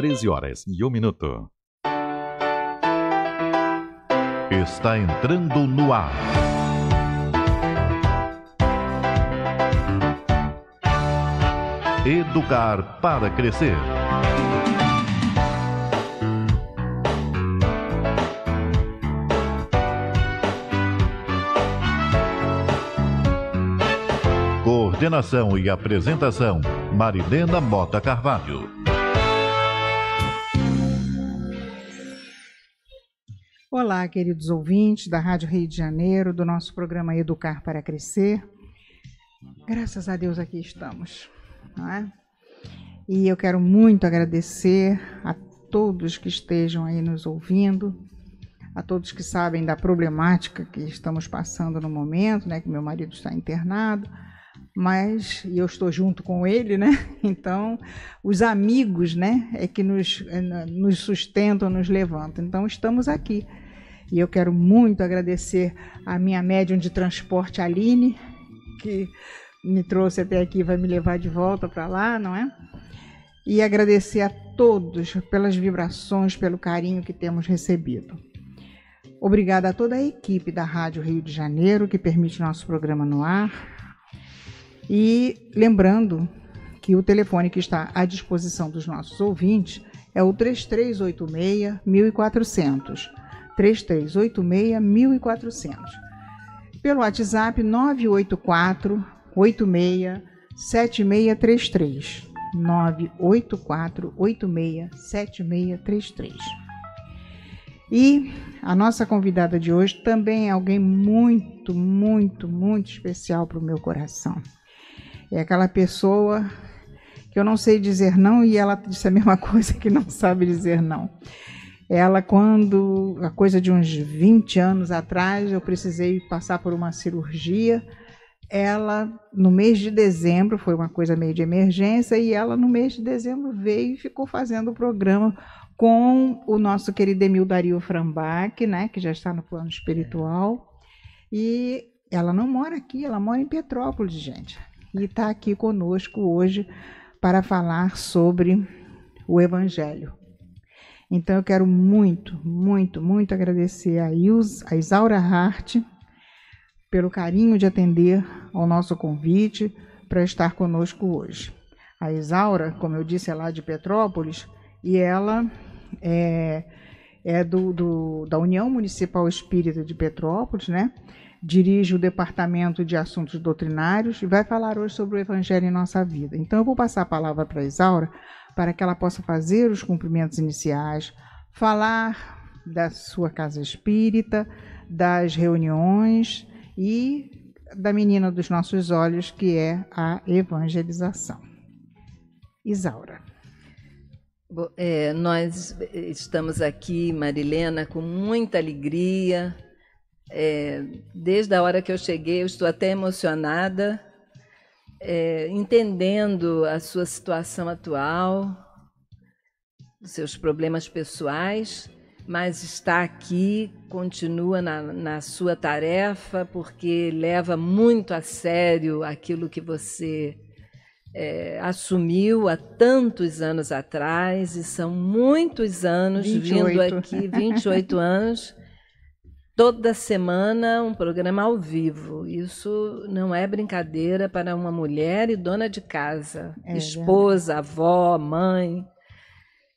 13 horas e 1 minuto. Está entrando no ar. Educar para crescer. Coordenação e apresentação: Marilena Mota Carvalho. Olá, queridos ouvintes da Rádio Rio de Janeiro, do nosso programa Educar para Crescer. Graças a Deus aqui estamos. É? E eu quero muito agradecer a todos que estejam aí nos ouvindo, a todos que sabem da problemática que estamos passando no momento, né, que meu marido está internado, mas eu estou junto com ele, né? Então, os amigos, né, é que nos, eh, nos sustentam, nos levantam. Então, estamos aqui e eu quero muito agradecer a minha médium de transporte, Aline, que me trouxe até aqui e vai me levar de volta para lá, não é? E agradecer a todos pelas vibrações, pelo carinho que temos recebido. Obrigada a toda a equipe da Rádio Rio de Janeiro que permite nosso programa no ar. E lembrando que o telefone que está à disposição dos nossos ouvintes é o 3386 1400. 3386 1400. Pelo WhatsApp 984 86 984 86 7633. E a nossa convidada de hoje também é alguém muito, muito, muito especial para o meu coração. É aquela pessoa que eu não sei dizer não e ela disse a mesma coisa que não sabe dizer não. Ela, quando, a coisa de uns 20 anos atrás, eu precisei passar por uma cirurgia. Ela, no mês de dezembro, foi uma coisa meio de emergência, e ela, no mês de dezembro, veio e ficou fazendo o programa com o nosso querido Emil Dario Frambach, né, que já está no plano espiritual. E ela não mora aqui, ela mora em Petrópolis, gente. E está aqui conosco hoje para falar sobre o Evangelho. Então eu quero muito, muito, muito agradecer a, a Isaura Hart pelo carinho de atender ao nosso convite para estar conosco hoje. A Isaura, como eu disse, é lá de Petrópolis e ela é, é do, do, da União Municipal Espírita de Petrópolis, né? Dirige o Departamento de Assuntos Doutrinários e vai falar hoje sobre o Evangelho em Nossa Vida. Então, eu vou passar a palavra para a Isaura para que ela possa fazer os cumprimentos iniciais, falar da sua casa espírita, das reuniões e da menina dos nossos olhos, que é a evangelização. Isaura. É, nós estamos aqui, Marilena, com muita alegria. É, desde a hora que eu cheguei, eu estou até emocionada é, entendendo a sua situação atual, os seus problemas pessoais, mas está aqui, continua na, na sua tarefa, porque leva muito a sério aquilo que você é, assumiu há tantos anos atrás, e são muitos anos 28. vindo aqui, 28 anos, toda semana um programa ao vivo. Isso não é brincadeira para uma mulher e dona de casa, é, esposa, é. avó, mãe.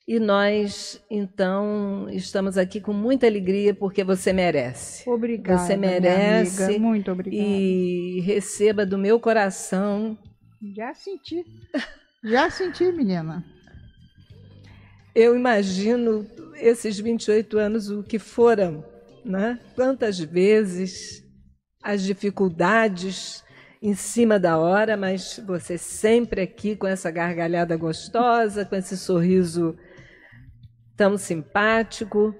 E nós, então, estamos aqui com muita alegria porque você merece. Obrigada. Você merece. Minha amiga. Muito obrigada. E receba do meu coração. Já senti. Já senti, menina. Eu imagino esses 28 anos o que foram né? quantas vezes as dificuldades em cima da hora, mas você sempre aqui com essa gargalhada gostosa, com esse sorriso tão simpático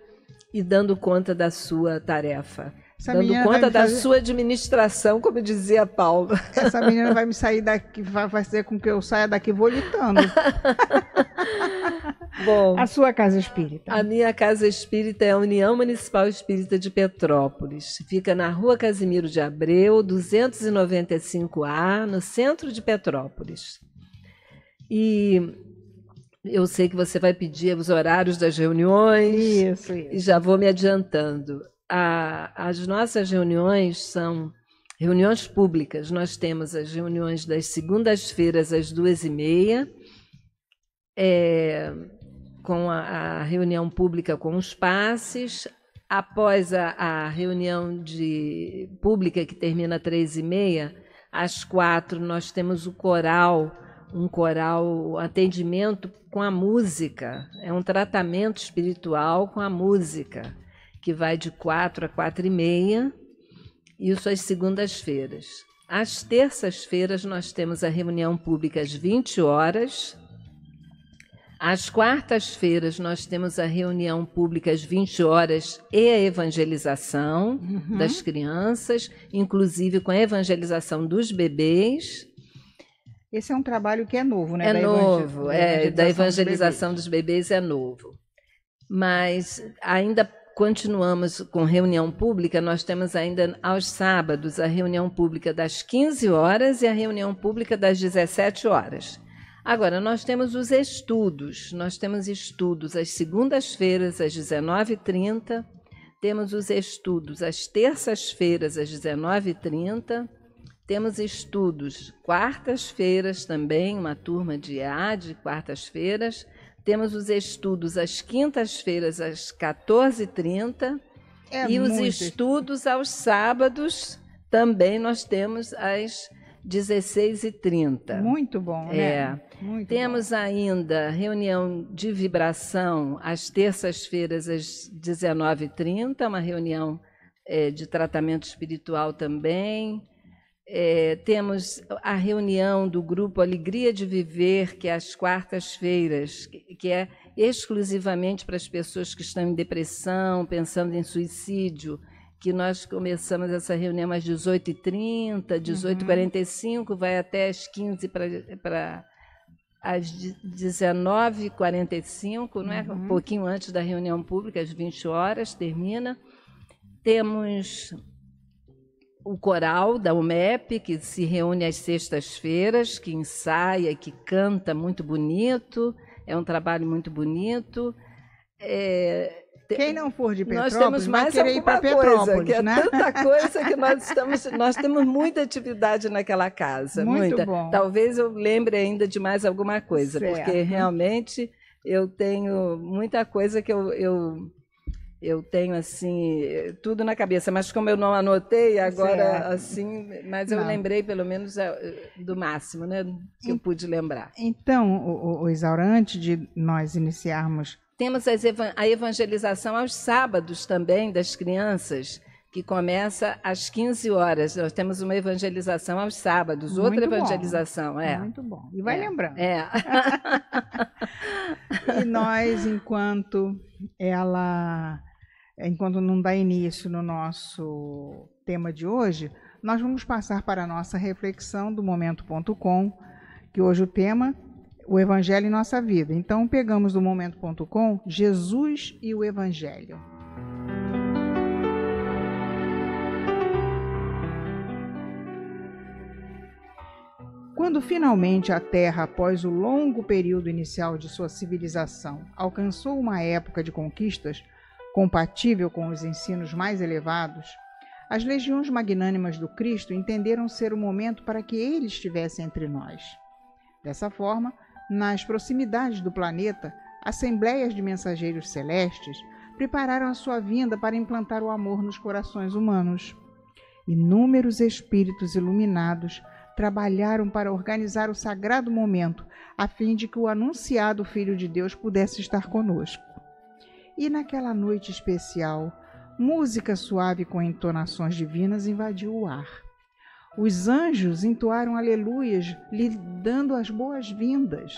e dando conta da sua tarefa. Essa dando conta da fazer... sua administração, como dizia Paulo. Essa menina vai me sair daqui, vai fazer com que eu saia daqui volitando. Bom, a sua casa espírita? A minha casa espírita é a União Municipal Espírita de Petrópolis. Fica na Rua Casimiro de Abreu, 295A, no centro de Petrópolis. E eu sei que você vai pedir os horários das reuniões. Isso, isso. E já vou me adiantando a, as nossas reuniões são reuniões públicas. Nós temos as reuniões das segundas-feiras às duas e meia, é, com a, a, reunião pública com os passes. Após a, a reunião de pública que termina às três e meia, às quatro nós temos o coral, um coral atendimento com a música. É um tratamento espiritual com a música que vai de 4 a 4 e meia, isso às segundas-feiras. Às terças-feiras nós temos a reunião pública às 20 horas. Às quartas-feiras nós temos a reunião pública às 20 horas e a evangelização uhum. das crianças, inclusive com a evangelização dos bebês. Esse é um trabalho que é novo, né? É da novo, evangel... é, da evangelização dos bebês. dos bebês é novo. Mas ainda continuamos com reunião pública, nós temos ainda aos sábados a reunião pública das 15 horas e a reunião pública das 17 horas. Agora, nós temos os estudos. Nós temos estudos às segundas-feiras, às 19h30. Temos os estudos às terças-feiras, às 19h30. Temos estudos quartas-feiras também, uma turma de A de quartas-feiras. Temos os estudos às quintas-feiras, às 14h30. É e os estudos aos sábados também nós temos às 16h30. Muito bom, né? É. Muito temos bom. ainda reunião de vibração às terças-feiras, às 19h30, uma reunião é, de tratamento espiritual também. É, temos a reunião do grupo Alegria de Viver, que é às quartas-feiras, que é exclusivamente para as pessoas que estão em depressão, pensando em suicídio, que nós começamos essa reunião às 18h30, 18h45, uhum. vai até às 15 para às 19h45, não é? Uhum. um pouquinho antes da reunião pública, às 20 horas, termina. Temos o coral da UMEP, que se reúne às sextas-feiras, que ensaia, que canta muito bonito, é um trabalho muito bonito. É, quem não for de Petrópolis nós temos mais vai querer ir para Petrópolis, coisa, que é né? tanta coisa que nós estamos, nós temos muita atividade naquela casa, muito muita. Bom. Talvez eu lembre ainda de mais alguma coisa, certo. porque realmente eu tenho muita coisa que eu, eu eu tenho assim tudo na cabeça, mas como eu não anotei agora certo. É. assim, mas eu não. lembrei pelo menos é, do máximo, né, que eu pude lembrar. Então, o, o Isaura, antes de nós iniciarmos, temos evan a evangelização aos sábados também das crianças. Que começa às 15 horas. Nós temos uma evangelização aos sábados, Muito outra bom. evangelização. É. Muito bom. E vai é. lembrando. É. e nós, enquanto ela enquanto não dá início no nosso tema de hoje, nós vamos passar para a nossa reflexão do momento.com, que hoje o tema o evangelho em nossa vida. Então pegamos do momento.com Jesus e o evangelho. Quando finalmente a Terra, após o longo período inicial de sua civilização, alcançou uma época de conquistas, compatível com os ensinos mais elevados, as legiões magnânimas do Cristo entenderam ser o momento para que ele estivesse entre nós. Dessa forma, nas proximidades do planeta, assembleias de mensageiros celestes prepararam a sua vinda para implantar o amor nos corações humanos. Inúmeros espíritos iluminados trabalharam para organizar o sagrado momento, a fim de que o anunciado Filho de Deus pudesse estar conosco. E naquela noite especial, música suave com entonações divinas invadiu o ar. Os anjos entoaram aleluias, lhe dando as boas-vindas.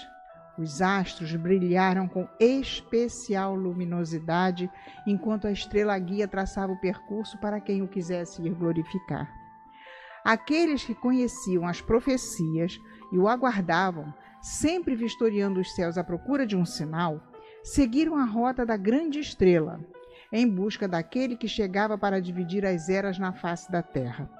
Os astros brilharam com especial luminosidade, enquanto a estrela guia traçava o percurso para quem o quisesse ir glorificar. Aqueles que conheciam as profecias e o aguardavam, sempre vistoriando os céus à procura de um sinal, seguiram a rota da grande estrela, em busca daquele que chegava para dividir as eras na face da terra.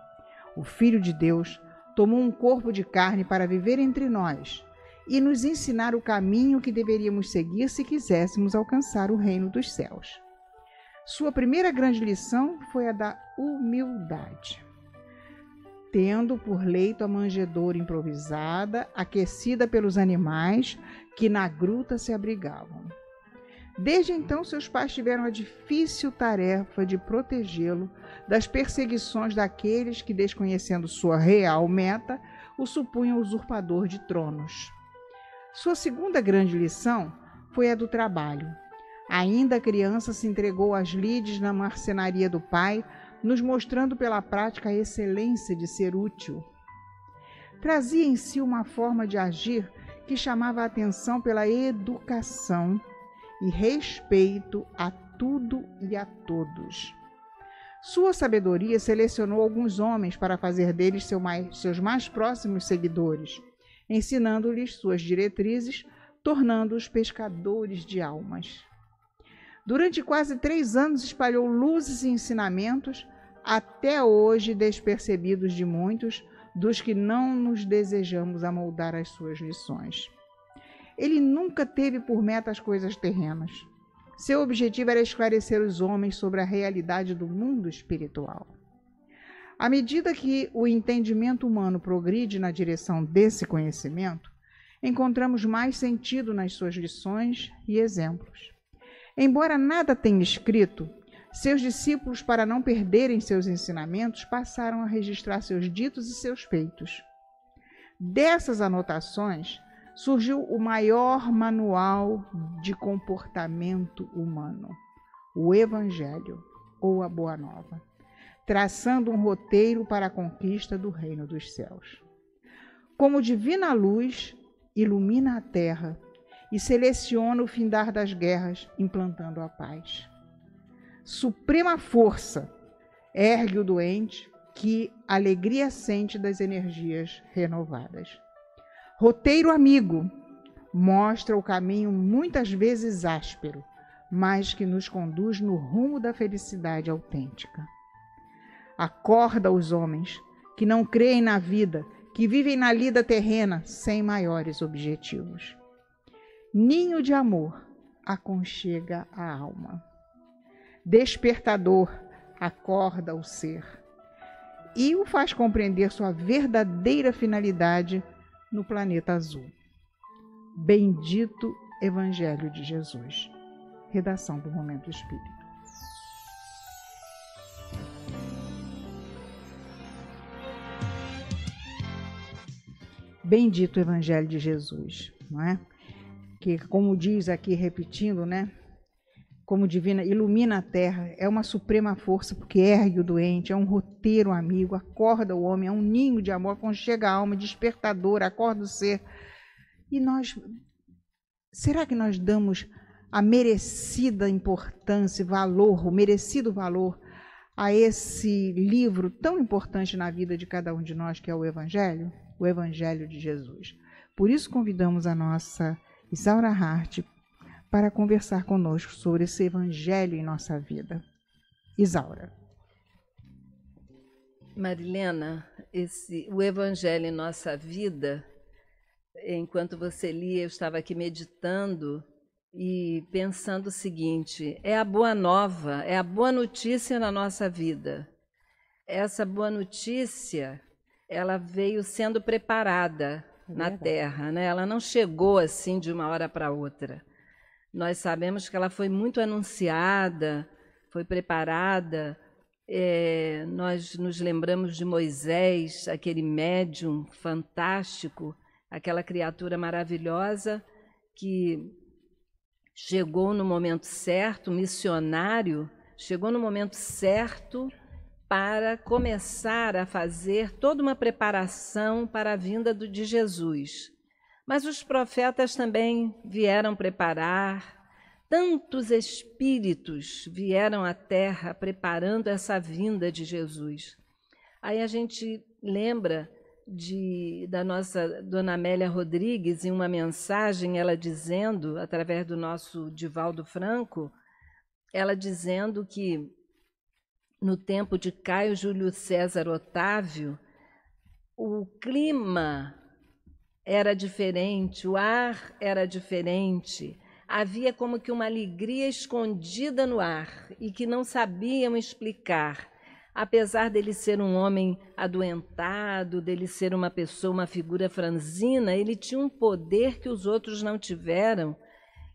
O Filho de Deus tomou um corpo de carne para viver entre nós e nos ensinar o caminho que deveríamos seguir se quiséssemos alcançar o reino dos céus. Sua primeira grande lição foi a da humildade. Tendo por leito a manjedoura improvisada, aquecida pelos animais que na gruta se abrigavam. Desde então, seus pais tiveram a difícil tarefa de protegê-lo das perseguições daqueles que, desconhecendo sua real meta, o supunham usurpador de tronos. Sua segunda grande lição foi a do trabalho. Ainda criança, se entregou às lides na marcenaria do pai, nos mostrando pela prática a excelência de ser útil. Trazia em si uma forma de agir que chamava a atenção pela educação e respeito a tudo e a todos. Sua sabedoria selecionou alguns homens para fazer deles seu mais, seus mais próximos seguidores, ensinando-lhes suas diretrizes, tornando-os pescadores de almas. Durante quase três anos espalhou luzes e ensinamentos, até hoje despercebidos de muitos, dos que não nos desejamos amoldar às suas lições ele nunca teve por meta as coisas terrenas. Seu objetivo era esclarecer os homens sobre a realidade do mundo espiritual. À medida que o entendimento humano progride na direção desse conhecimento, encontramos mais sentido nas suas lições e exemplos. Embora nada tenha escrito, seus discípulos, para não perderem seus ensinamentos, passaram a registrar seus ditos e seus feitos. Dessas anotações, surgiu o maior manual de comportamento humano, o Evangelho ou a Boa Nova, traçando um roteiro para a conquista do reino dos céus. Como divina luz, ilumina a terra e seleciona o findar das guerras, implantando a paz. Suprema força, ergue o doente que alegria sente das energias renovadas. Roteiro amigo mostra o caminho muitas vezes áspero, mas que nos conduz no rumo da felicidade autêntica. Acorda os homens que não creem na vida, que vivem na lida terrena sem maiores objetivos. Ninho de amor aconchega a alma. Despertador acorda o ser e o faz compreender sua verdadeira finalidade no planeta azul. Bendito Evangelho de Jesus. Redação do Momento Espírito. Bendito Evangelho de Jesus, não é? Que como diz aqui repetindo, né? como divina, ilumina a terra, é uma suprema força porque ergue o doente, é um roteiro amigo, acorda o homem, é um ninho de amor, conchega a alma, é despertador, acorda o ser. E nós, será que nós damos a merecida importância, valor, o merecido valor a esse livro tão importante na vida de cada um de nós, que é o Evangelho? O Evangelho de Jesus. Por isso convidamos a nossa Isaura Hart para conversar conosco sobre esse evangelho em nossa vida. Isaura. Marilena, esse, o evangelho em nossa vida, enquanto você lia, eu estava aqui meditando e pensando o seguinte: é a boa nova, é a boa notícia na nossa vida. Essa boa notícia, ela veio sendo preparada é na Terra, né? Ela não chegou assim de uma hora para outra. Nós sabemos que ela foi muito anunciada, foi preparada. É, nós nos lembramos de Moisés, aquele médium fantástico, aquela criatura maravilhosa que chegou no momento certo, missionário, chegou no momento certo para começar a fazer toda uma preparação para a vinda do, de Jesus. Mas os profetas também vieram preparar, tantos espíritos vieram à terra preparando essa vinda de Jesus. Aí a gente lembra de, da nossa Dona Amélia Rodrigues em uma mensagem, ela dizendo, através do nosso Divaldo Franco, ela dizendo que no tempo de Caio Júlio César Otávio, o clima era diferente, o ar era diferente. Havia como que uma alegria escondida no ar e que não sabiam explicar. Apesar dele ser um homem adoentado, dele ser uma pessoa, uma figura franzina, ele tinha um poder que os outros não tiveram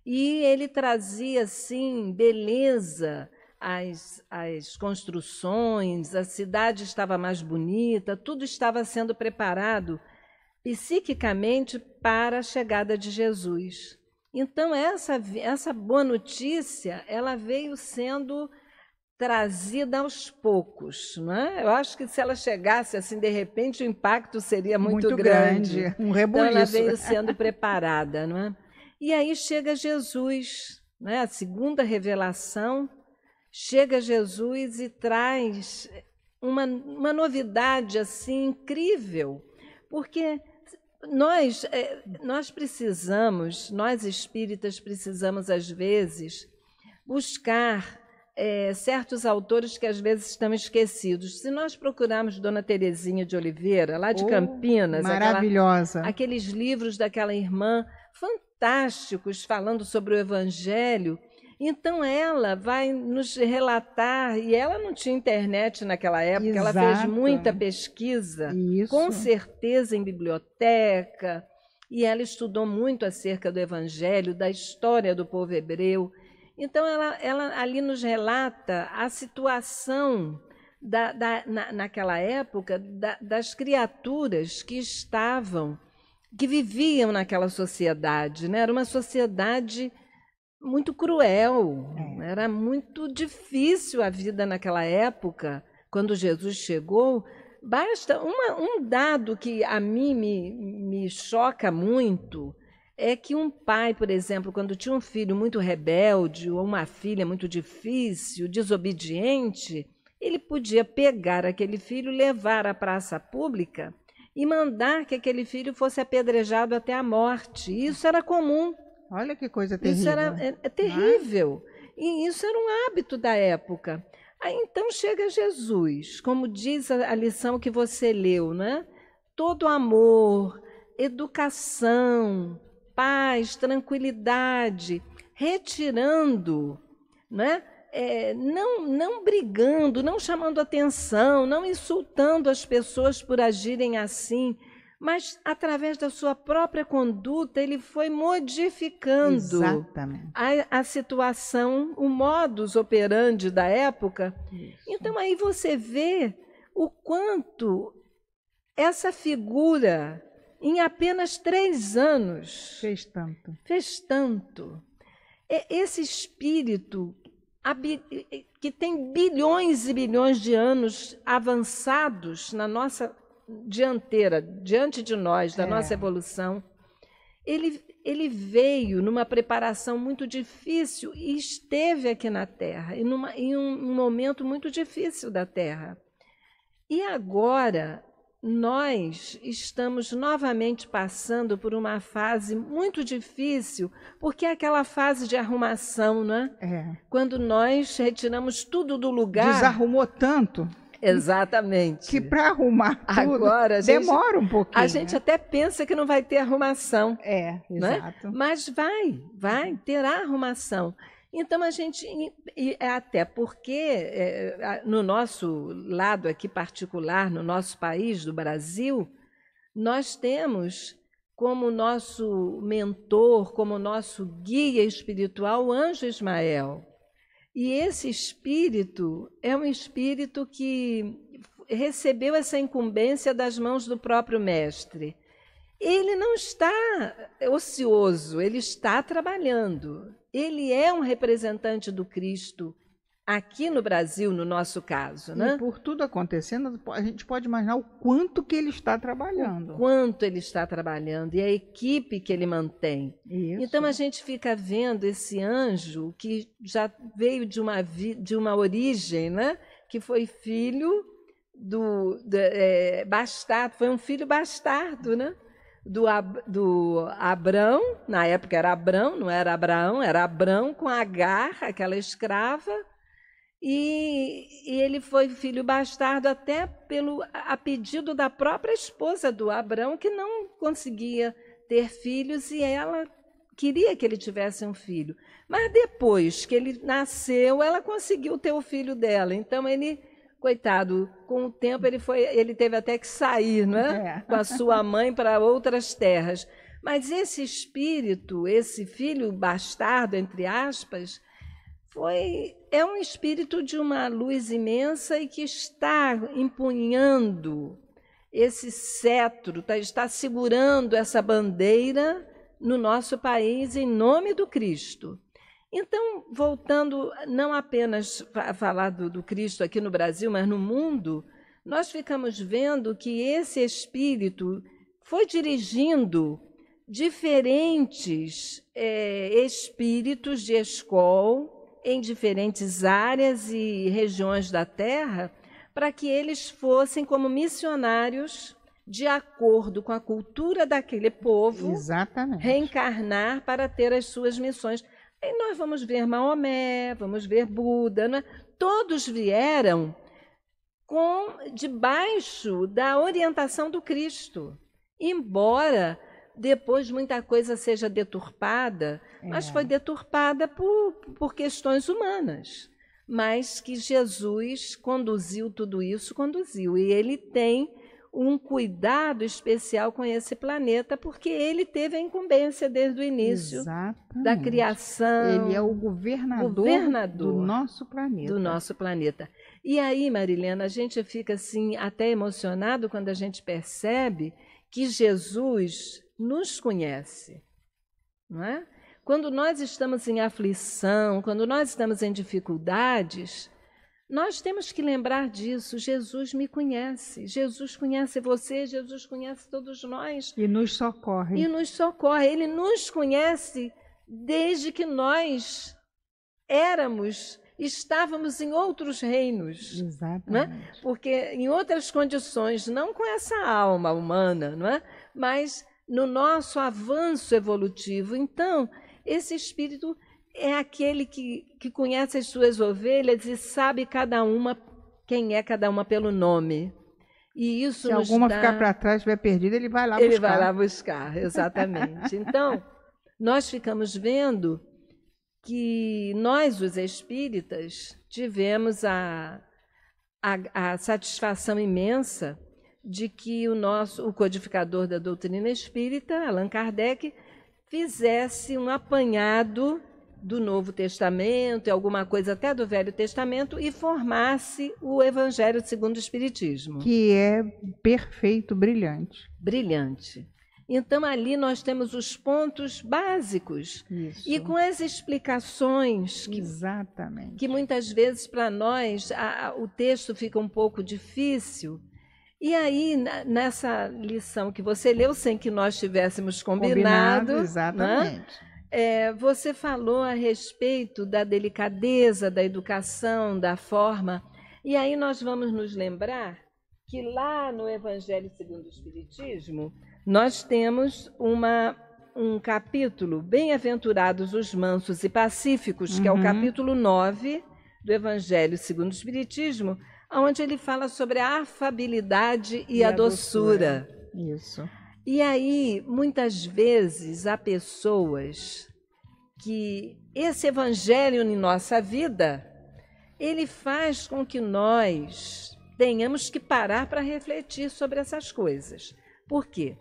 e ele trazia assim beleza às, às construções, a cidade estava mais bonita, tudo estava sendo preparado psiquicamente para a chegada de Jesus. Então essa essa boa notícia, ela veio sendo trazida aos poucos, não é? Eu acho que se ela chegasse assim de repente, o impacto seria muito, muito grande. grande. Um rebuliço. Então ela veio sendo preparada, não é? E aí chega Jesus, né? A segunda revelação, chega Jesus e traz uma, uma novidade assim incrível, porque nós, é, hum. nós precisamos, nós espíritas precisamos, às vezes, buscar é, certos autores que às vezes estão esquecidos. Se nós procurarmos Dona Terezinha de Oliveira, lá de oh, Campinas, maravilhosa, aquela, aqueles livros daquela irmã fantásticos falando sobre o Evangelho, então ela vai nos relatar, e ela não tinha internet naquela época, Exato. ela fez muita pesquisa, Isso. com certeza em biblioteca, e ela estudou muito acerca do Evangelho, da história do povo hebreu. Então ela, ela ali nos relata a situação da, da, na, naquela época da, das criaturas que estavam, que viviam naquela sociedade. Né? Era uma sociedade muito cruel, é. era muito difícil a vida naquela época, quando Jesus chegou. Basta uma, um dado que a mim me, me choca muito é que um pai, por exemplo, quando tinha um filho muito rebelde ou uma filha muito difícil, desobediente, ele podia pegar aquele filho, levar à praça pública e mandar que aquele filho fosse apedrejado até a morte. Isso era comum. Olha que coisa terrível. Isso era, é, é, é terrível. E isso era um hábito da época. Aí, então chega Jesus, como diz a, a lição que você leu, né? Todo amor, educação, paz, tranquilidade, retirando, né? É, não, não brigando, não chamando atenção, não insultando as pessoas por agirem assim, mas através da sua própria conduta ele foi modificando a, a situação, o modus operandi da época. Isso. Então aí você vê o quanto essa figura, em apenas três anos, fez tanto. Fez tanto. Esse espírito que tem bilhões e bilhões de anos avançados na nossa dianteira, diante de nós, da é. nossa evolução, ele, ele veio numa preparação muito difícil e esteve aqui na Terra, em, numa, em um, um momento muito difícil da Terra. E agora nós estamos novamente passando por uma fase muito difícil, porque é aquela fase de arrumação, né? É. Quando nós retiramos tudo do lugar. Desarrumou tanto. Exatamente. Que para arrumar tudo Agora, gente, demora um pouquinho. A gente né? até pensa que não vai ter arrumação. É, né? exato. Mas vai, vai, terá arrumação. Então a gente, é até porque é, no nosso lado aqui particular, no nosso país, do Brasil, nós temos como nosso mentor, como nosso guia espiritual, o anjo Ismael. E esse espírito é um espírito que recebeu essa incumbência das mãos do próprio mestre. Ele não está ocioso, ele está trabalhando. Ele é um representante do Cristo aqui no Brasil, no nosso caso, né? E por tudo acontecendo, a gente pode imaginar o quanto que ele está trabalhando. O quanto ele está trabalhando e a equipe que ele mantém. Isso. Então a gente fica vendo esse anjo que já veio de uma, de uma origem, né? Que foi filho do, do é, bastardo, foi um filho bastardo, né? Do, Ab, do Abrão, na época era Abrão, não era Abraão, era Abrão com Agar, aquela escrava, e, e, ele foi filho bastardo até pelo a pedido da própria esposa do Abrão, que não conseguia ter filhos e ela queria que ele tivesse um filho. Mas depois que ele nasceu, ela conseguiu ter o filho dela. Então ele, coitado, com o tempo ele foi, ele teve até que sair, não é? é. Com a sua mãe para outras terras. Mas esse espírito, esse filho bastardo entre aspas, foi é um espírito de uma luz imensa e que está empunhando esse cetro, tá, está segurando essa bandeira no nosso país em nome do Cristo. Então, voltando não apenas a falar do, do Cristo aqui no Brasil, mas no mundo, nós ficamos vendo que esse espírito foi dirigindo diferentes é, espíritos de escola em diferentes áreas e regiões da Terra para que eles fossem como missionários de acordo com a cultura daquele povo, Exatamente. reencarnar para ter as suas missões. E nós vamos ver Maomé, vamos ver Buda, é? todos vieram com debaixo da orientação do Cristo, embora depois muita coisa seja deturpada, é. mas foi deturpada por, por questões humanas. Mas que Jesus conduziu tudo isso, conduziu. E ele tem um cuidado especial com esse planeta, porque ele teve a incumbência desde o início Exatamente. da criação. Ele é o governador, governador, do nosso planeta. Do nosso planeta. E aí, Marilena, a gente fica assim até emocionado quando a gente percebe que Jesus nos conhece, não é? Quando nós estamos em aflição, quando nós estamos em dificuldades, nós temos que lembrar disso. Jesus me conhece, Jesus conhece você, Jesus conhece todos nós. E nos socorre. E nos socorre. Ele nos conhece desde que nós éramos, estávamos em outros reinos. É? Exatamente. é? Porque em outras condições, não com essa alma humana, não é? mas no nosso avanço evolutivo. Então, esse espírito é aquele que, que conhece as suas ovelhas e sabe cada uma quem é cada uma pelo nome. E isso Se alguma dá... ficar para trás, estiver perdida, ele vai lá ele buscar. Ele vai lá buscar, exatamente. então, nós ficamos vendo que nós, os espíritas, tivemos a, a, a satisfação imensa de que o nosso o codificador da doutrina espírita, Allan Kardec, fizesse um apanhado do Novo Testamento e alguma coisa até do Velho Testamento e formasse o Evangelho segundo o Espiritismo. Que é perfeito, brilhante. Brilhante. Então, ali nós temos os pontos básicos. Isso. E com as explicações. Que, Exatamente. Que muitas vezes, para nós, a, a, o texto fica um pouco difícil e aí, nessa lição que você leu, sem que nós tivéssemos combinado. combinado né, exatamente. Né? É, você falou a respeito da delicadeza da educação, da forma. E aí nós vamos nos lembrar que lá no Evangelho segundo o Espiritismo, nós temos uma, um capítulo, Bem-aventurados os mansos e pacíficos, que uhum. é o uhum. capítulo 9 do Evangelho segundo o Espiritismo, onde ele fala sobre a afabilidade e, e a, doçura. doçura. Isso. E aí, muitas vezes, há pessoas que esse evangelho em nossa vida, ele faz com que nós tenhamos que parar para refletir sobre essas coisas. Por quê?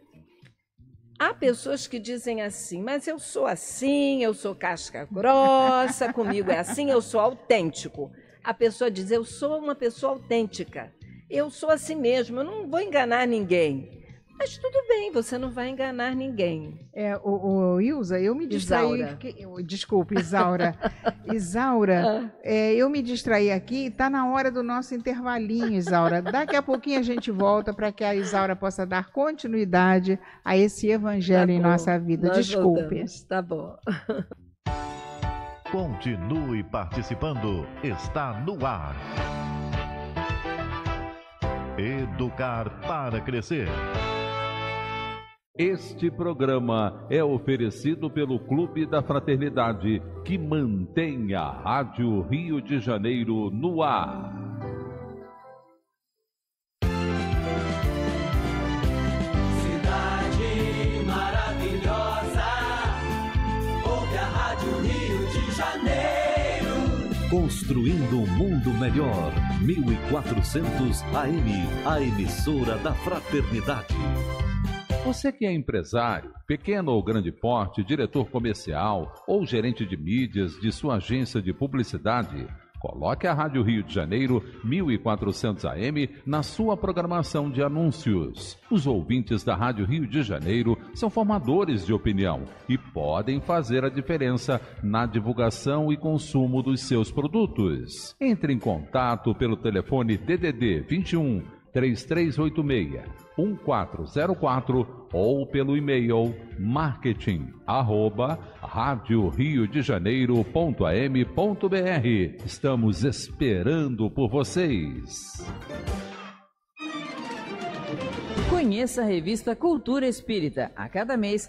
Há pessoas que dizem assim, mas eu sou assim, eu sou casca grossa, comigo é assim, eu sou autêntico a pessoa diz: Eu sou uma pessoa autêntica, eu sou assim mesmo, eu não vou enganar ninguém. Mas tudo bem, você não vai enganar ninguém. É, o, o Ilza, eu me distraí. Isaura. Isaura. Isaura, ah. é, eu me distraí aqui, está na hora do nosso intervalinho, Isaura. Daqui a pouquinho a gente volta para que a Isaura possa dar continuidade a esse evangelho tá em nossa vida. Nós desculpe. Voltamos. Tá bom. Continue participando. Está no ar. Educar para crescer. Este programa é oferecido pelo Clube da Fraternidade, que mantém a Rádio Rio de Janeiro no ar. Construindo um Mundo Melhor. 1400 AM, a emissora da Fraternidade. Você que é empresário, pequeno ou grande porte, diretor comercial ou gerente de mídias de sua agência de publicidade Coloque a Rádio Rio de Janeiro 1400 AM na sua programação de anúncios. Os ouvintes da Rádio Rio de Janeiro são formadores de opinião e podem fazer a diferença na divulgação e consumo dos seus produtos. Entre em contato pelo telefone DDD 21 3386 1404 ou pelo e-mail marketing arroba rádio Rio de br. Estamos esperando por vocês. Conheça a revista Cultura Espírita. A cada mês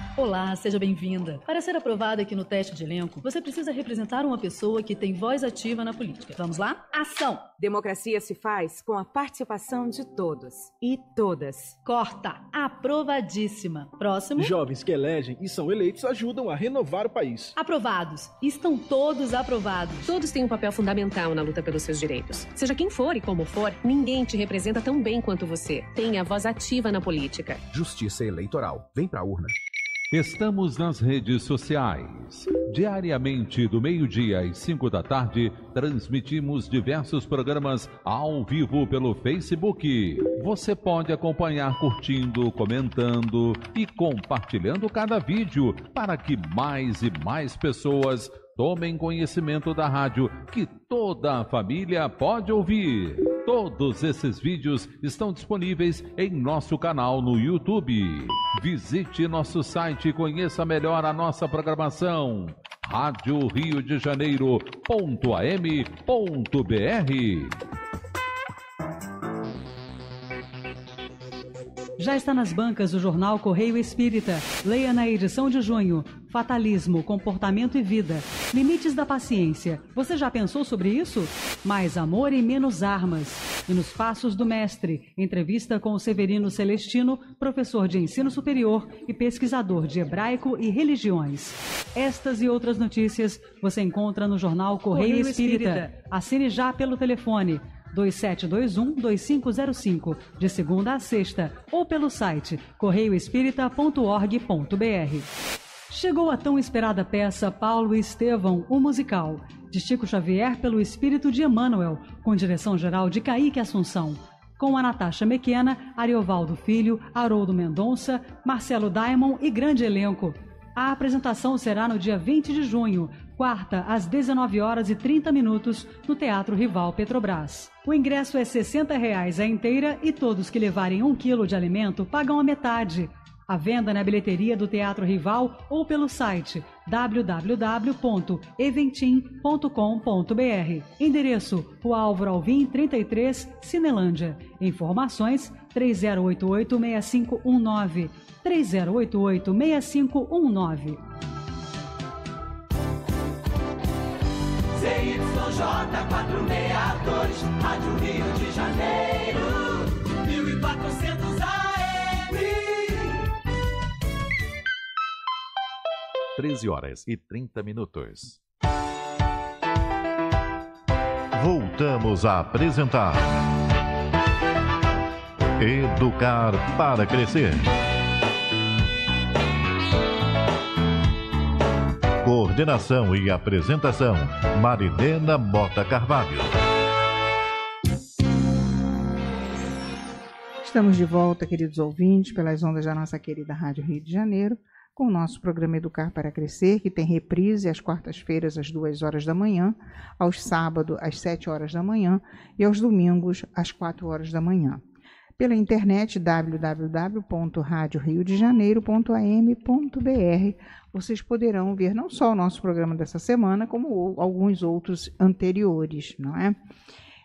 Olá, seja bem-vinda. Para ser aprovada aqui no teste de elenco, você precisa representar uma pessoa que tem voz ativa na política. Vamos lá? Ação! Democracia se faz com a participação de todos e todas. Corta! Aprovadíssima. Próximo. Jovens que elegem e são eleitos ajudam a renovar o país. Aprovados. Estão todos aprovados. Todos têm um papel fundamental na luta pelos seus direitos. Seja quem for e como for, ninguém te representa tão bem quanto você. Tenha voz ativa na política. Justiça Eleitoral. Vem pra urna. Estamos nas redes sociais. Diariamente, do meio-dia às 5 da tarde, transmitimos diversos programas ao vivo pelo Facebook. Você pode acompanhar curtindo, comentando e compartilhando cada vídeo para que mais e mais pessoas tomem conhecimento da rádio que toda a família pode ouvir. Todos esses vídeos estão disponíveis em nosso canal no YouTube. Visite nosso site e conheça melhor a nossa programação. Rádio Rio de Janeiro.am.br Já está nas bancas o jornal Correio Espírita. Leia na edição de junho. Fatalismo, comportamento e vida. Limites da paciência. Você já pensou sobre isso? Mais amor e menos armas. E nos Passos do Mestre, entrevista com Severino Celestino, professor de ensino superior e pesquisador de hebraico e religiões. Estas e outras notícias você encontra no jornal Correio, Correio Espírita. Espírita. Assine já pelo telefone 2721 2505, de segunda a sexta, ou pelo site correioespírita.org.br. Chegou a tão esperada peça Paulo e Estevão, o musical, de Chico Xavier pelo espírito de Emanuel com direção geral de Caíque Assunção. Com a Natasha Mequena, Ariovaldo Filho, Haroldo Mendonça, Marcelo Daimon e grande elenco. A apresentação será no dia 20 de junho, quarta às 19 horas e 30 minutos no Teatro Rival Petrobras. O ingresso é R$ 60 a inteira e todos que levarem um quilo de alimento pagam a metade. A venda na bilheteria do Teatro Rival ou pelo site www.eventim.com.br. Endereço: o Álvaro Alvim, 33, Cinelândia. Informações: 3088-6519. 3088-6519. CYJ462, Rádio Rio de Janeiro, 1400 AM. 13 horas e 30 minutos. Voltamos a apresentar Educar para Crescer. Coordenação e apresentação, Marilena Bota Carvalho. Estamos de volta, queridos ouvintes, pelas ondas da nossa querida Rádio Rio de Janeiro, com o nosso programa Educar para Crescer, que tem reprise às quartas-feiras, às duas horas da manhã, aos sábados, às sete horas da manhã e aos domingos, às quatro horas da manhã pela internet www.radioriodejaneiro.am.br vocês poderão ver não só o nosso programa dessa semana, como alguns outros anteriores, não é?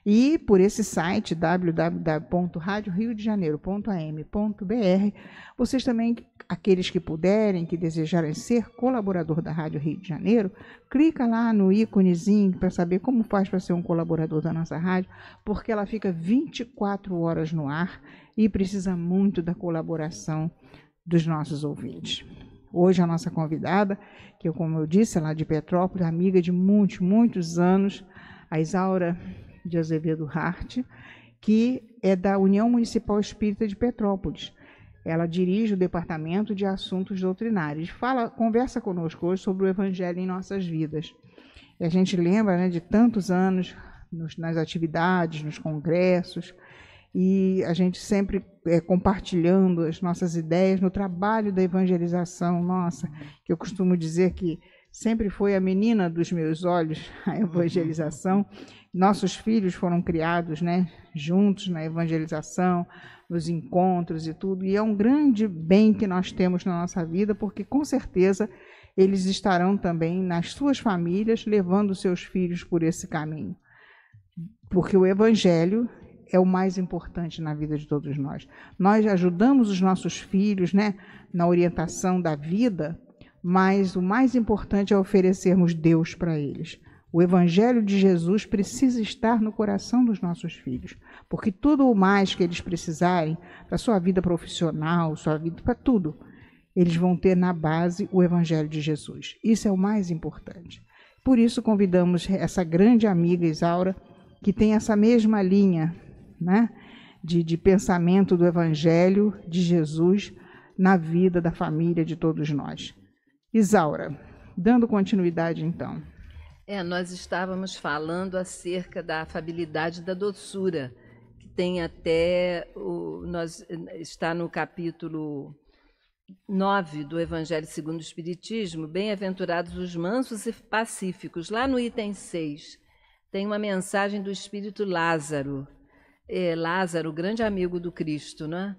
E por esse site www.radioriodejaneiro.am.br, vocês também, aqueles que puderem, que desejarem ser colaborador da Rádio Rio de Janeiro, clica lá no íconezinho para saber como faz para ser um colaborador da nossa rádio, porque ela fica 24 horas no ar e precisa muito da colaboração dos nossos ouvintes hoje a nossa convidada, que, como eu disse, é é de Petrópolis, amiga de muitos, muitos anos, a Isaura de Azevedo Hart, que é da União Municipal Espírita de Petrópolis. Ela dirige o Departamento de Assuntos Doutrinários. Fala, conversa conosco hoje sobre o Evangelho em nossas vidas. E a gente lembra né, de tantos anos nos, nas atividades, nos congressos, e a gente sempre é, compartilhando as nossas ideias no trabalho da evangelização nossa, que eu costumo dizer que sempre foi a menina dos meus olhos, a uhum. evangelização. Nossos filhos foram criados, né, juntos na evangelização, nos encontros e tudo, e é um grande bem que nós temos na nossa vida, porque com certeza eles estarão também nas suas famílias levando seus filhos por esse caminho. Porque o evangelho é o mais importante na vida de todos nós. Nós ajudamos os nossos filhos né, na orientação da vida, mas o mais importante é oferecermos Deus para eles. O Evangelho de Jesus precisa estar no coração dos nossos filhos, porque tudo o mais que eles precisarem, para sua vida profissional, sua vida, para tudo, eles vão ter na base o Evangelho de Jesus. Isso é o mais importante. Por isso, convidamos essa grande amiga Isaura, que tem essa mesma linha né? De, de pensamento do Evangelho de Jesus na vida da família de todos nós. Isaura, dando continuidade então. É, nós estávamos falando acerca da afabilidade da doçura, que tem até o, nós está no capítulo 9 do Evangelho segundo o Espiritismo, bem-aventurados os mansos e pacíficos. Lá no item 6 tem uma mensagem do Espírito Lázaro, é, Lázaro, grande amigo do Cristo, né?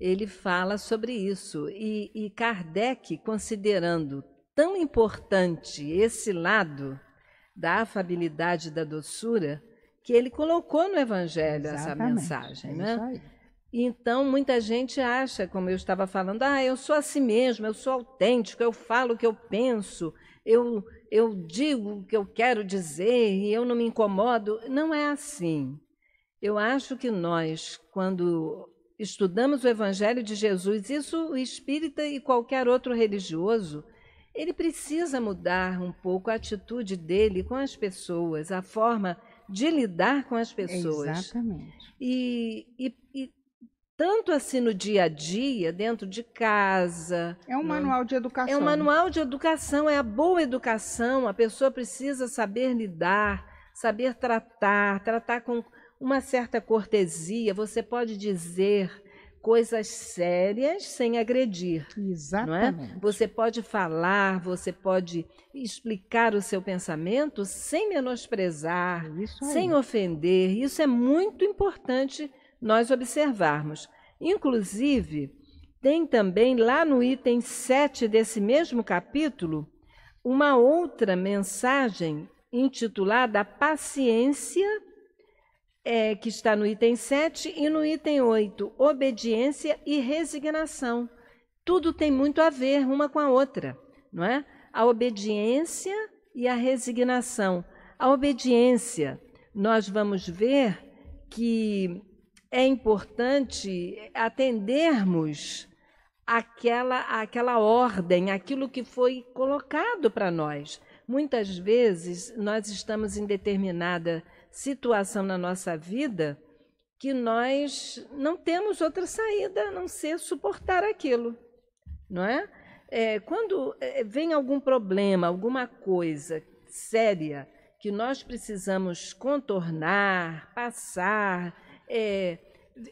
ele fala sobre isso. E, e Kardec, considerando tão importante esse lado da afabilidade da doçura, que ele colocou no Evangelho Exatamente, essa mensagem. É né? Então, muita gente acha, como eu estava falando, ah, eu sou assim mesmo, eu sou autêntico, eu falo o que eu penso, eu, eu digo o que eu quero dizer e eu não me incomodo. Não é assim. Eu acho que nós, quando estudamos o Evangelho de Jesus, isso o espírita e qualquer outro religioso, ele precisa mudar um pouco a atitude dele com as pessoas, a forma de lidar com as pessoas. Exatamente. E, e, e tanto assim no dia a dia, dentro de casa. É um né? manual de educação. É um manual de educação, é a boa educação. A pessoa precisa saber lidar, saber tratar, tratar com uma certa cortesia, você pode dizer coisas sérias sem agredir. É? Exatamente. É? Você pode falar, você pode explicar o seu pensamento sem menosprezar, sem ofender. Isso é muito importante nós observarmos. Inclusive, tem também lá no item 7 desse mesmo capítulo uma outra mensagem intitulada Paciência é, que está no item 7, e no item 8, obediência e resignação. Tudo tem muito a ver uma com a outra, não é? A obediência e a resignação. A obediência, nós vamos ver que é importante atendermos aquela, aquela ordem, aquilo que foi colocado para nós. Muitas vezes nós estamos em determinada situação na nossa vida que nós não temos outra saída a não ser suportar aquilo, não é? é quando é, vem algum problema, alguma coisa séria que nós precisamos contornar, passar, é, é,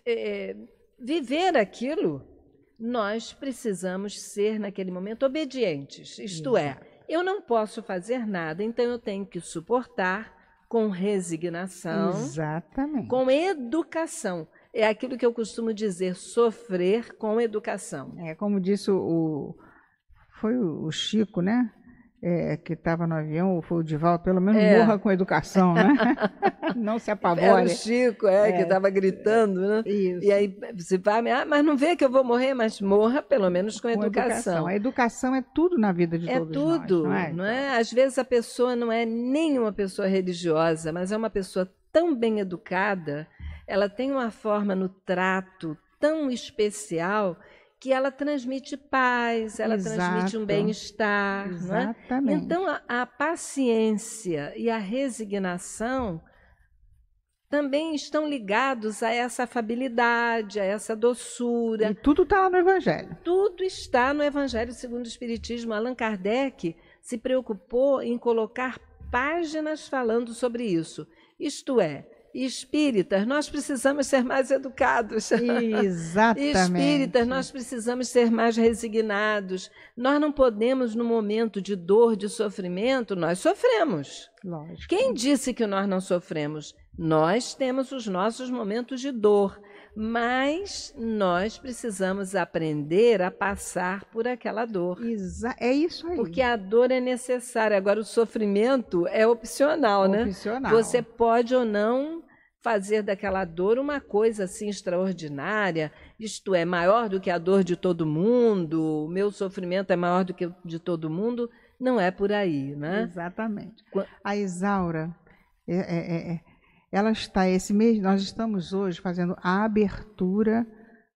é viver aquilo, nós precisamos ser, naquele momento, obedientes. Isto Isso. é, eu não posso fazer nada, então eu tenho que suportar com resignação, Exatamente. com educação. É aquilo que eu costumo dizer, sofrer com educação. É como disse o foi o Chico, né? é, que estava no avião, ou foi o Divaldo, pelo menos é. morra com educação, né? não se apavore. Era o Chico, é, é. que estava gritando, né? Isso. E aí você vai, ah, mas não vê que eu vou morrer, mas morra pelo menos com, com educação. educação. A educação é tudo na vida de é todos tudo, nós. É tudo, não é? é? Às vezes a pessoa não é nem uma pessoa religiosa, mas é uma pessoa tão bem educada, ela tem uma forma no trato tão especial que ela transmite paz, ela Exato. transmite um bem-estar. É? Exatamente. Então, a, a, paciência e a resignação também estão ligados a essa afabilidade, a essa doçura. E tudo está lá no Evangelho. Tudo está no Evangelho segundo o Espiritismo. Allan Kardec se preocupou em colocar páginas falando sobre isso. Isto é, e espíritas, nós precisamos ser mais educados. Exatamente. espíritas, nós precisamos ser mais resignados. Nós não podemos, no momento de dor, de sofrimento, nós sofremos. Lógico. Quem disse que nós não sofremos? Nós temos os nossos momentos de dor, mas nós precisamos aprender a passar por aquela dor. Exa é isso aí. Porque a dor é necessária. Agora, o sofrimento é opcional, opcional. né? Opcional. Você pode ou não fazer daquela dor uma coisa assim extraordinária, isto é, maior do que a dor de todo mundo, o meu sofrimento é maior do que o de todo mundo, não é por aí, né? Exatamente. A Isaura, é, é, é, é, ela está esse mês, nós estamos hoje fazendo a abertura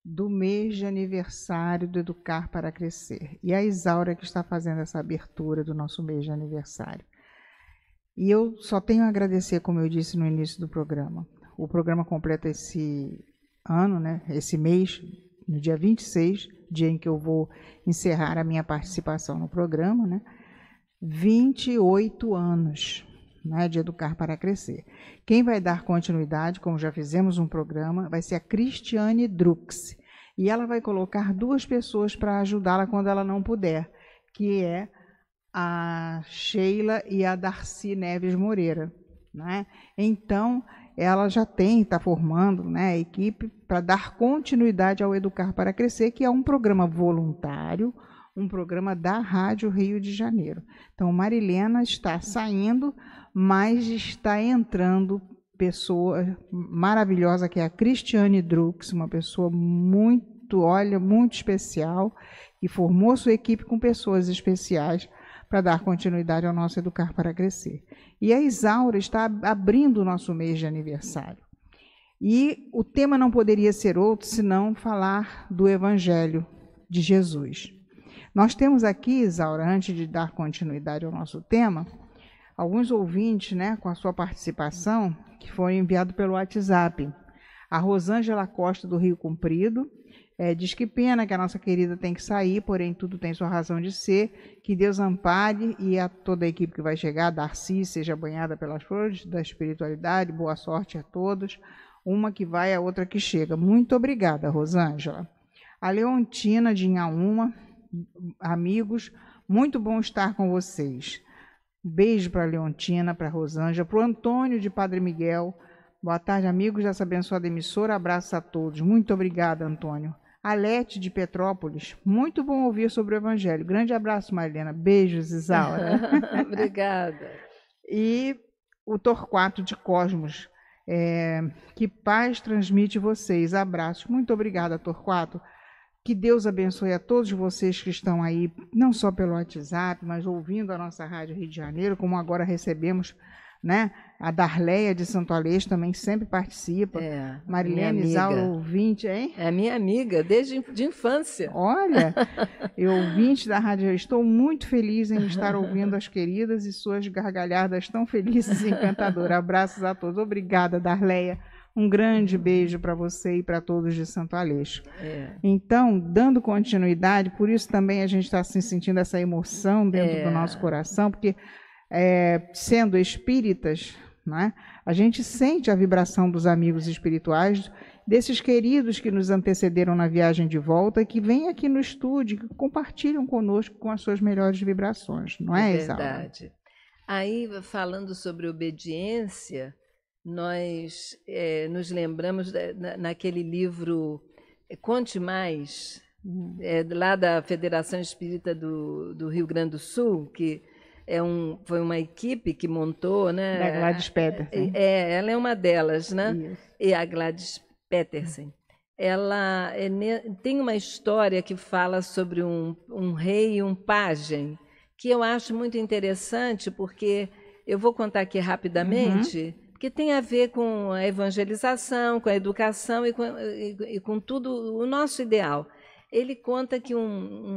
do mês de aniversário do Educar para Crescer. E a Isaura que está fazendo essa abertura do nosso mês de aniversário. E eu só tenho a agradecer, como eu disse no início do programa, o programa completa esse ano, né, esse mês, no dia 26, dia em que eu vou encerrar a minha participação no programa, né, 28 anos né, de Educar para Crescer. Quem vai dar continuidade, como já fizemos um programa, vai ser a Cristiane Drux. E ela vai colocar duas pessoas para ajudá-la quando ela não puder, que é a Sheila e a Darcy Neves Moreira. Né? Então, ela já tem, está formando né, equipe para dar continuidade ao Educar para Crescer, que é um programa voluntário, um programa da Rádio Rio de Janeiro. Então, Marilena está saindo, mas está entrando pessoa maravilhosa que é a Cristiane Drux, uma pessoa muito, olha, muito especial, que formou sua equipe com pessoas especiais para dar continuidade ao nosso Educar para Crescer. E a Isaura está abrindo o nosso mês de aniversário. E o tema não poderia ser outro senão falar do Evangelho de Jesus. Nós temos aqui, Isaura, antes de dar continuidade ao nosso tema, alguns ouvintes, né, com a sua participação, que foi enviado pelo WhatsApp. A Rosângela Costa do Rio Comprido, é, diz que pena que a nossa querida tem que sair, porém tudo tem sua razão de ser. Que Deus ampare e a toda a equipe que vai chegar, Darcy, seja banhada pelas flores da espiritualidade. Boa sorte a todos. Uma que vai, a outra que chega. Muito obrigada, Rosângela. A Leontina de Inhaúma, amigos, muito bom estar com vocês. Beijo para a Leontina, para a Rosângela, para o Antônio de Padre Miguel. Boa tarde, amigos dessa abençoada emissora. Abraço a todos. Muito obrigada, Antônio. Alete de Petrópolis. Muito bom ouvir sobre o Evangelho. Grande abraço, Marilena. Beijos, Isaura. Obrigada. E o Torquato de Cosmos. É, que paz transmite vocês. Abraços. Muito obrigada, Torquato. Que Deus abençoe a todos vocês que estão aí, não só pelo WhatsApp, mas ouvindo a nossa Rádio Rio de Janeiro, como agora recebemos né, a Darleia de Santo Aleixo também sempre participa. É, Marilene Isaura, ouvinte, hein? É minha amiga, desde de infância. Olha, eu ouvinte da rádio, estou muito feliz em estar ouvindo as queridas e suas gargalhadas tão felizes e encantadoras. Abraços a todos. Obrigada, Darleia. Um grande beijo para você e para todos de Santo Aleixo. É. Então, dando continuidade, por isso também a gente está se sentindo essa emoção dentro é. do nosso coração, porque é, sendo espíritas, né? A gente sente a vibração dos amigos espirituais, desses queridos que nos antecederam na viagem de volta, que vêm aqui no estúdio, que compartilham conosco com as suas melhores vibrações, não é, é Isaura? Verdade. Aí, falando sobre obediência, nós é, nos lembramos da, naquele livro é, Conte Mais, hum. é, lá da Federação Espírita do, do Rio Grande do Sul, que é um, foi uma equipe que montou, né? Da Gladys é, Peterson. É, ela é uma delas, né? Isso. E a Gladys Peterson. Ela é, tem uma história que fala sobre um, um rei e um pajem, que eu acho muito interessante, porque eu vou contar aqui rapidamente, uhum. porque tem a ver com a evangelização, com a educação e com, e, e com tudo o nosso ideal. Ele conta que um,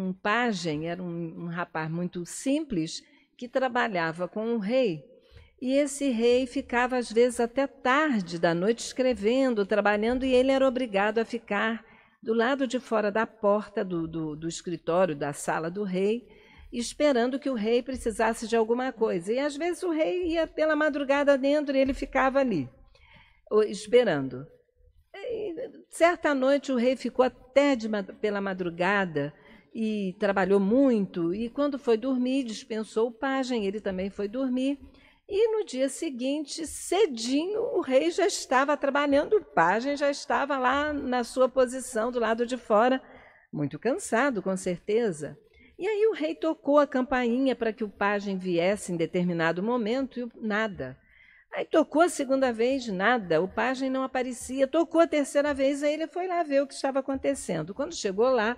um pajem era um, um rapaz muito simples que trabalhava com um rei. E esse rei ficava, às vezes, até tarde da noite escrevendo, trabalhando, e ele era obrigado a ficar do lado de fora da porta do, do, do escritório, da sala do rei, esperando que o rei precisasse de alguma coisa. E às vezes o rei ia pela madrugada dentro e ele ficava ali, esperando. E, certa noite o rei ficou até de, pela madrugada e trabalhou muito. E quando foi dormir, dispensou o pajem, ele também foi dormir. E no dia seguinte, cedinho, o rei já estava trabalhando, o pajem já estava lá na sua posição do lado de fora, muito cansado, com certeza. E aí o rei tocou a campainha para que o pajem viesse em determinado momento e nada. Aí tocou a segunda vez, nada, o pajem não aparecia. Tocou a terceira vez, aí ele foi lá ver o que estava acontecendo. Quando chegou lá,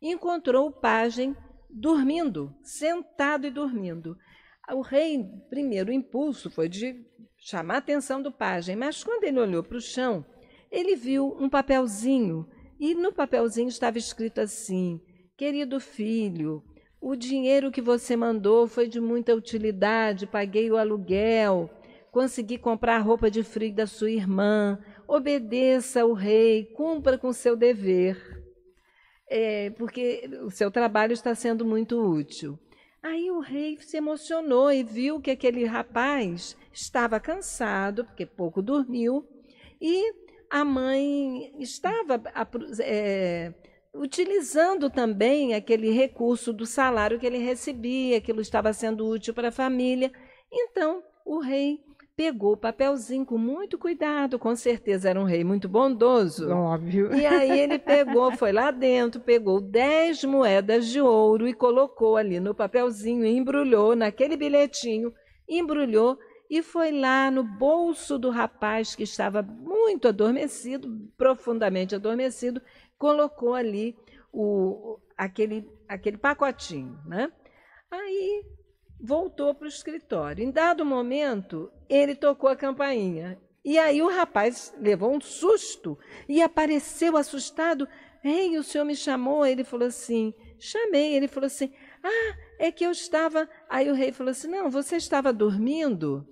encontrou o pajem dormindo, sentado e dormindo. O rei, primeiro impulso foi de chamar a atenção do pajem, mas quando ele olhou para o chão, ele viu um papelzinho e no papelzinho estava escrito assim: Querido filho, o dinheiro que você mandou foi de muita utilidade, paguei o aluguel, consegui comprar a roupa de frio da sua irmã. Obedeça ao rei, cumpra com seu dever é, porque o seu trabalho está sendo muito útil. Aí o rei se emocionou e viu que aquele rapaz estava cansado, porque pouco dormiu, e a mãe estava é, utilizando também aquele recurso do salário que ele recebia, aquilo estava sendo útil para a família. Então o rei pegou o papelzinho com muito cuidado, com certeza era um rei muito bondoso. Óbvio. E aí ele pegou, foi lá dentro, pegou 10 moedas de ouro e colocou ali no papelzinho, embrulhou naquele bilhetinho, embrulhou e foi lá no bolso do rapaz que estava muito adormecido, profundamente adormecido, colocou ali o, aquele, aquele pacotinho, né? Aí voltou para o escritório. Em dado momento, ele tocou a campainha. E aí o rapaz levou um susto e apareceu assustado. Ei, o senhor me chamou? Ele falou assim: chamei. Ele falou assim: ah, é que eu estava. Aí o rei falou assim: não, você estava dormindo?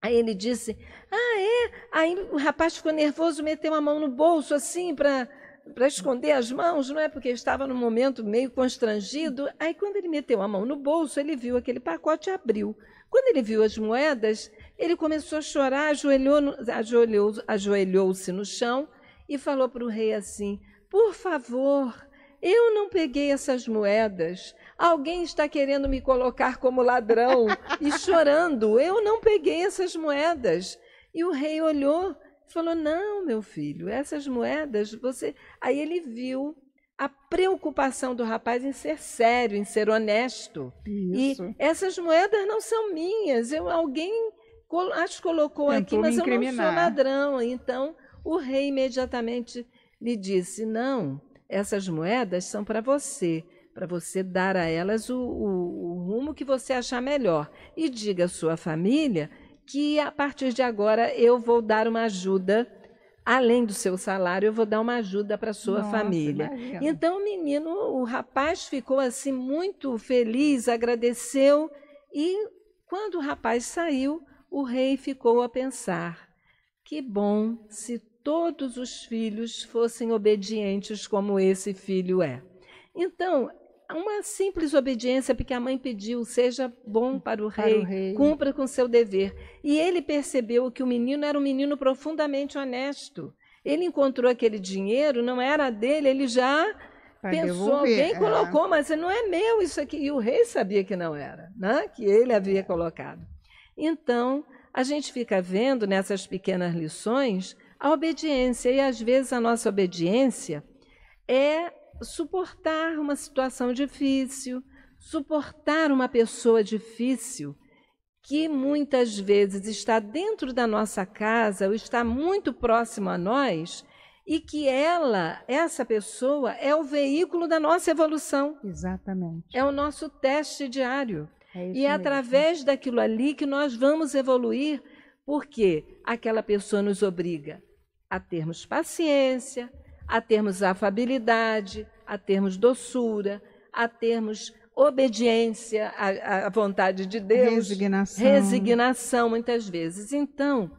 Aí ele disse: ah, é? Aí o rapaz ficou nervoso, meteu a mão no bolso assim para para esconder as mãos, não é? Porque estava num momento meio constrangido. Aí, quando ele meteu a mão no bolso, ele viu aquele pacote e abriu. Quando ele viu as moedas, ele começou a chorar, ajoelhou-se ajoelhou, ajoelhou no chão e falou para o rei assim: Por favor, eu não peguei essas moedas. Alguém está querendo me colocar como ladrão e chorando. Eu não peguei essas moedas. E o rei olhou ele falou: Não, meu filho, essas moedas você. Aí ele viu a preocupação do rapaz em ser sério, em ser honesto. Isso. E essas moedas não são minhas. Eu, alguém as colocou Tentou aqui, mas eu não sou ladrão. Então o rei imediatamente lhe disse: Não, essas moedas são para você, para você dar a elas o, o, o rumo que você achar melhor. E diga à sua família que a partir de agora eu vou dar uma ajuda além do seu salário, eu vou dar uma ajuda para sua Nossa, família. Imagina. Então, o menino, o rapaz ficou assim muito feliz, agradeceu e quando o rapaz saiu, o rei ficou a pensar: que bom se todos os filhos fossem obedientes como esse filho é. Então, uma simples obediência porque a mãe pediu, seja bom hum, para o, para rei, o rei, cumpra com seu dever. E ele percebeu que o menino era um menino profundamente honesto. Ele encontrou aquele dinheiro, não era dele, ele já para pensou, devolver, alguém é. colocou, mas não é meu isso aqui. E o rei sabia que não era, né? que ele havia é. colocado. Então, a gente fica vendo nessas pequenas lições a obediência, e às vezes a nossa obediência é suportar uma situação difícil, suportar uma pessoa difícil que muitas vezes está dentro da nossa casa ou está muito próximo a nós e que ela, essa pessoa, é o veículo da nossa evolução. Exatamente. É o nosso teste diário. É e é através daquilo ali que nós vamos evoluir, porque aquela pessoa nos obriga a termos paciência, a termos afabilidade, a termos doçura, a termos obediência à, à vontade de Deus, resignação. resignação muitas vezes. Então,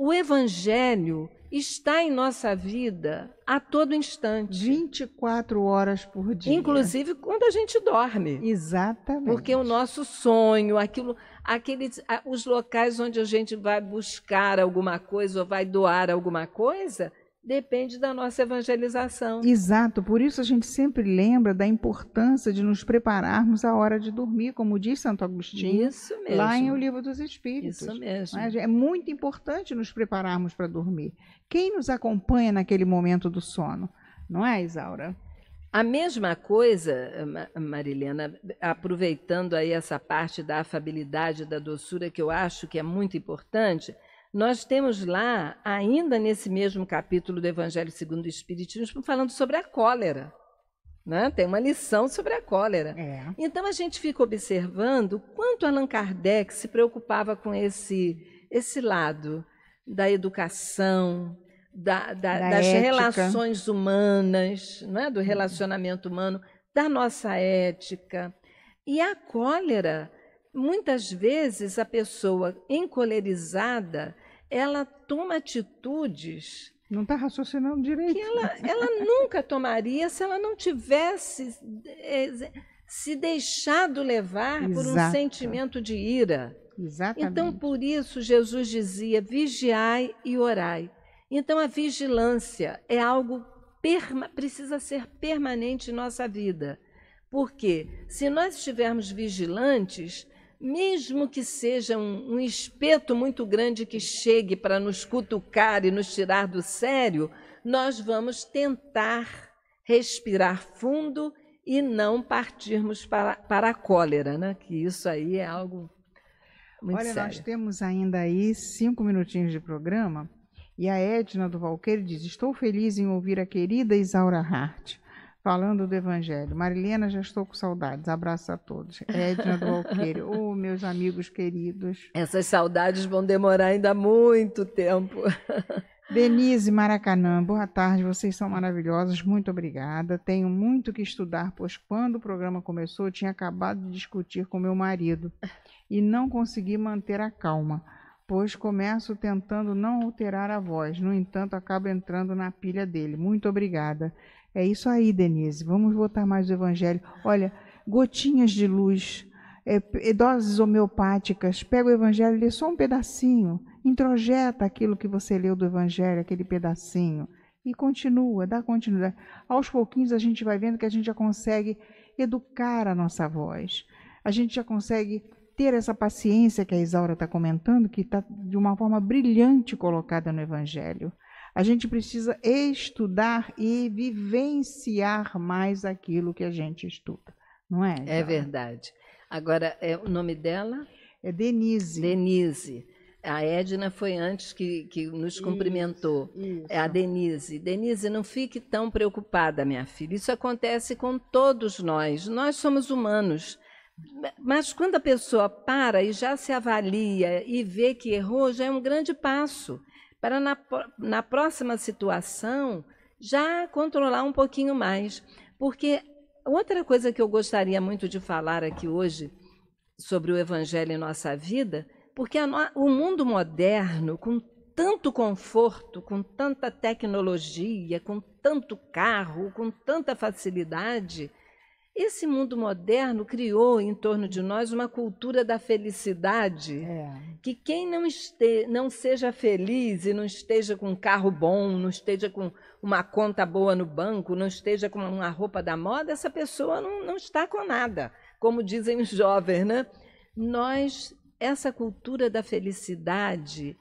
o evangelho está em nossa vida a todo instante. 24 horas por dia. Inclusive quando a gente dorme. Exatamente. Porque o nosso sonho, aquilo, aqueles, os locais onde a gente vai buscar alguma coisa ou vai doar alguma coisa, depende da nossa evangelização. Exato, por isso a gente sempre lembra da importância de nos prepararmos à hora de dormir, como diz Santo Agostinho, Isso mesmo. lá em O Livro dos Espíritos. Isso né? mesmo. É muito importante nos prepararmos para dormir. Quem nos acompanha naquele momento do sono? Não é, Isaura? A mesma coisa, Marilena, aproveitando aí essa parte da afabilidade, da doçura, que eu acho que é muito importante, nós temos lá, ainda nesse mesmo capítulo do Evangelho segundo o Espiritismo, falando sobre a cólera. Né? Tem uma lição sobre a cólera. É. Então a gente fica observando quanto Allan Kardec se preocupava com esse, esse lado da educação, da, da, da das ética. relações humanas, né? do relacionamento humano, da nossa ética. E a cólera, muitas vezes a pessoa encolerizada ela toma atitudes. Não está raciocinando direito. Que ela, ela nunca tomaria se ela não tivesse eh, se deixado levar Exato. por um sentimento de ira. Exatamente. Então, por isso, Jesus dizia: vigiai e orai. Então, a vigilância é algo perma, precisa ser permanente em nossa vida. Porque se nós estivermos vigilantes, mesmo que seja um, um espeto muito grande que chegue para nos cutucar e nos tirar do sério, nós vamos tentar respirar fundo e não partirmos para, para a cólera, né? que isso aí é algo muito Olha, sério. nós temos ainda aí cinco minutinhos de programa. E a Edna do Valqueiro diz: Estou feliz em ouvir a querida Isaura Hart falando do Evangelho. Marilena, já estou com saudades. Abraço a todos. Edna do Alqueiro. oh, meus amigos queridos. Essas saudades vão demorar ainda muito tempo. Denise Maracanã, boa tarde, vocês são maravilhosos, muito obrigada. Tenho muito que estudar, pois quando o programa começou, eu tinha acabado de discutir com meu marido e não consegui manter a calma, pois começo tentando não alterar a voz, no entanto, acabo entrando na pilha dele. Muito obrigada. É isso aí, Denise. Vamos voltar mais o Evangelho. Olha, gotinhas de luz, é, é, doses homeopáticas. Pega o Evangelho, lê só um pedacinho. Introjeta aquilo que você leu do Evangelho, aquele pedacinho. E continua, dá continuidade. Aos pouquinhos a gente vai vendo que a gente já consegue educar a nossa voz. A gente já consegue ter essa paciência que a Isaura está comentando, que está de uma forma brilhante colocada no Evangelho. A gente precisa estudar e vivenciar mais aquilo que a gente estuda, não é? Jana? É verdade. Agora, é, o nome dela? É Denise. Denise. A Edna foi antes que, que nos cumprimentou. É a Denise. Denise, não fique tão preocupada, minha filha. Isso acontece com todos nós. Nós somos humanos. Mas quando a pessoa para e já se avalia e vê que errou, já é um grande passo para na, na próxima situação já controlar um pouquinho mais. Porque outra coisa que eu gostaria muito de falar aqui hoje sobre o Evangelho em nossa vida, porque a, o mundo moderno, com tanto conforto, com tanta tecnologia, com tanto carro, com tanta facilidade, esse mundo moderno criou em torno de nós uma cultura da felicidade. É. Que quem não, este, não seja feliz e não esteja com um carro bom, não esteja com uma conta boa no banco, não esteja com uma roupa da moda, essa pessoa não, não está com nada, como dizem os jovens, né? Nós, essa cultura da felicidade,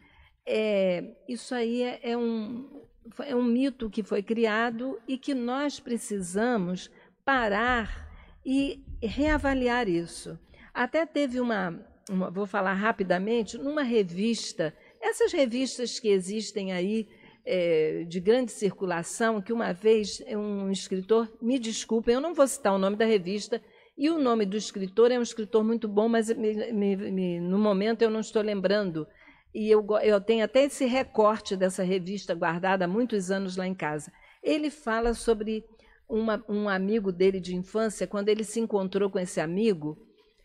é, isso aí é, é um, é um mito que foi criado e que nós precisamos parar e reavaliar isso. Até teve uma, uma vou falar rapidamente, numa revista, essas revistas que existem aí é, de grande circulação, que uma vez um escritor, me desculpem, eu não vou citar o nome da revista, e o nome do escritor é um escritor muito bom, mas me, me, me, no momento eu não estou lembrando. E eu, eu tenho até esse recorte dessa revista guardada há muitos anos lá em casa. Ele fala sobre uma, um amigo dele de infância, quando ele se encontrou com esse amigo,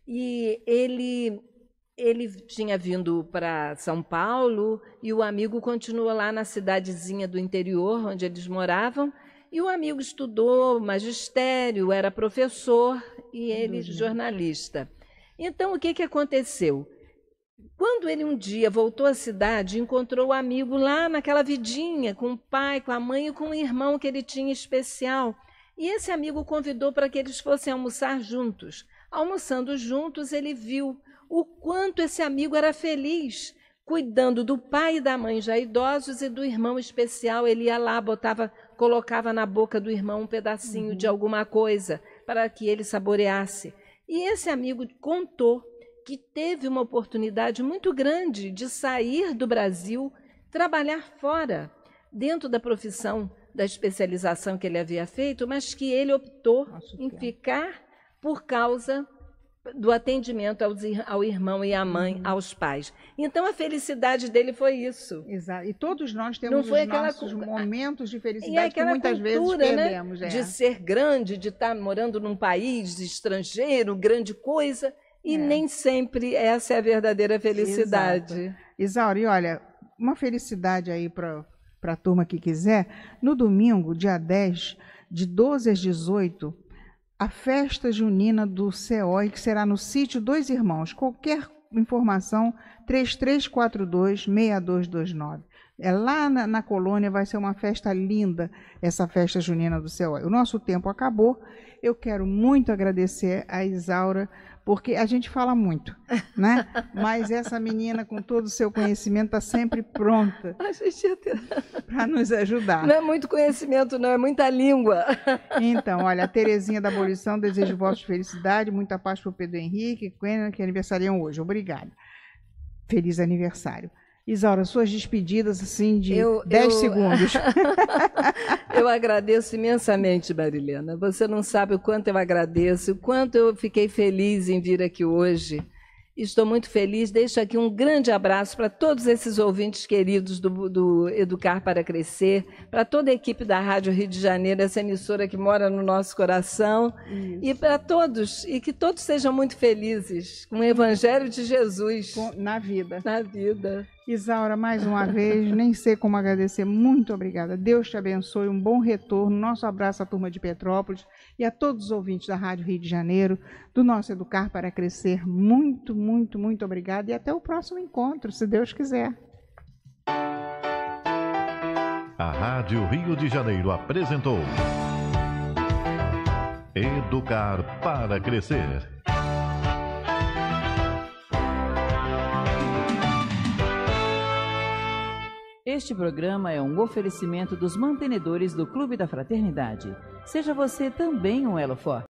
e ele ele tinha vindo para São Paulo e o amigo continuou lá na cidadezinha do interior onde eles moravam. E o amigo estudou magistério, era professor e ele jornalista. Então, o que, que aconteceu? Quando ele um dia voltou à cidade, encontrou o amigo lá naquela vidinha, com o pai, com a mãe e com o irmão que ele tinha especial. E esse amigo convidou para que eles fossem almoçar juntos. Almoçando juntos, ele viu o quanto esse amigo era feliz, cuidando do pai e da mãe já idosos e do irmão especial. Ele ia lá, botava, colocava na boca do irmão um pedacinho uhum. de alguma coisa para que ele saboreasse. E esse amigo contou que teve uma oportunidade muito grande de sair do Brasil, trabalhar fora, dentro da profissão da especialização que ele havia feito, mas que ele optou em é. ficar por causa do atendimento aos, ao irmão e à mãe, uhum. aos pais. Então a felicidade dele foi isso. Exato. E todos nós temos Não foi os aquela nossos momentos de é felicidade que muitas cultura, vezes né, perdemos. Né? É. De ser grande, de estar morando num país estrangeiro, grande coisa. E é. nem sempre essa é a verdadeira felicidade. Exato. E olha, uma felicidade aí para para a turma que quiser, no domingo, dia 10, de 12 às 18, a festa junina do CEOI, que será no sítio Dois Irmãos. Qualquer informação, 3342-6229. É lá na, na, colônia, vai ser uma festa linda, essa festa junina do CEOI. O nosso tempo acabou. Eu quero muito agradecer a Isaura porque a gente fala muito, né? Mas essa menina, com todo o seu conhecimento, está sempre pronta para nos ajudar. Não é muito conhecimento, não, é muita língua. Então, olha, a Terezinha da Abolição, desejo votos de felicidade, muita paz para o Pedro Henrique, que é aniversariam hoje. Obrigada. Feliz aniversário. Isaura, suas despedidas assim de eu, 10 eu... segundos. eu agradeço imensamente, Marilena. Você não sabe o quanto eu agradeço, o quanto eu fiquei feliz em vir aqui hoje. Estou muito feliz. Deixo aqui um grande abraço para todos esses ouvintes queridos do, do Educar para Crescer, para toda a equipe da Rádio Rio de Janeiro, essa emissora que mora no nosso coração, Isso. e para todos, e que todos sejam muito felizes com o Evangelho de Jesus. Na vida. Na vida. Isaura, mais uma vez, nem sei como agradecer. Muito obrigada. Deus te abençoe, um bom retorno. Nosso abraço à turma de Petrópolis e a todos os ouvintes da Rádio Rio de Janeiro, do nosso Educar para Crescer. Muito, muito, muito obrigada e até o próximo encontro, se Deus quiser. A Rádio Rio de Janeiro apresentou Educar para Crescer. Este programa é um oferecimento dos mantenedores do Clube da Fraternidade. Seja você também um Elo Forte.